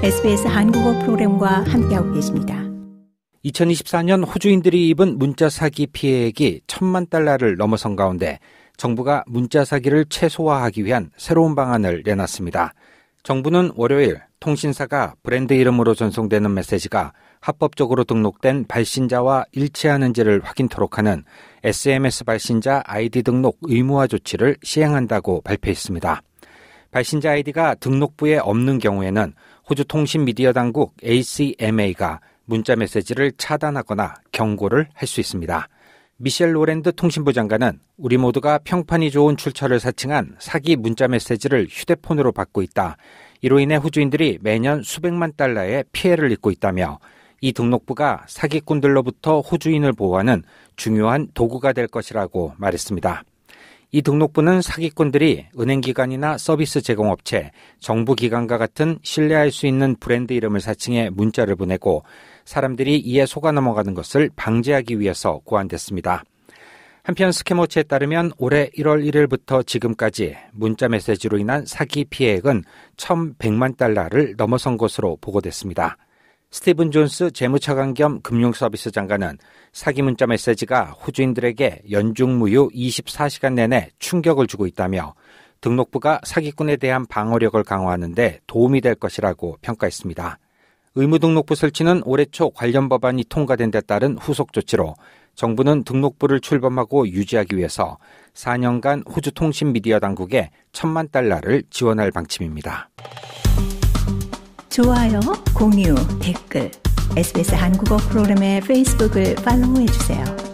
SBS 한국어 프로그램과 함께하고 계십니다. 2024년 호주인들이 입은 문자 사기 피해액이 천만 달러를 넘어선 가운데 정부가 문자 사기를 최소화하기 위한 새로운 방안을 내놨습니다. 정부는 월요일 통신사가 브랜드 이름으로 전송되는 메시지가 합법적으로 등록된 발신자와 일치하는지를 확인토록 하는 SMS 발신자 아이디 등록 의무화 조치를 시행한다고 발표했습니다. 발신자 아이디가 등록부에 없는 경우에는 호주 통신 미디어 당국 ACMA가 문자 메시지를 차단하거나 경고를 할 수 있습니다. 미셸 로랜드 통신부 장관은 우리 모두가 평판이 좋은 출처를 사칭한 사기 문자 메시지를 휴대폰으로 받고 있다. 이로 인해 호주인들이 매년 수백만 달러의 피해를 입고 있다며 이 등록부가 사기꾼들로부터 호주인을 보호하는 중요한 도구가 될 것이라고 말했습니다. 이 등록부는 사기꾼들이 은행기관이나 서비스 제공업체, 정부기관과 같은 신뢰할 수 있는 브랜드 이름을 사칭해 문자를 보내고 사람들이 이에 속아 넘어가는 것을 방지하기 위해서 고안됐습니다. 한편 스캐머치에 따르면 올해 1월 1일부터 지금까지 문자 메시지로 인한 사기 피해액은 1,100만 달러를 넘어선 것으로 보고됐습니다. 스티븐 존스 재무차관 겸 금융서비스 장관은 사기 문자 메시지가 호주인들에게 연중무휴 24시간 내내 충격을 주고 있다며 등록부가 사기꾼에 대한 방어력을 강화하는데 도움이 될 것이라고 평가했습니다. 의무등록부 설치는 올해 초 관련 법안이 통과된 데 따른 후속 조치로 정부는 등록부를 출범하고 유지하기 위해서 4년간 호주 통신 미디어 당국에 1 천만 달러를 지원할 방침입니다. 좋아요, 공유, 댓글, SBS 한국어 프로그램의 페이스북을 팔로우해주세요.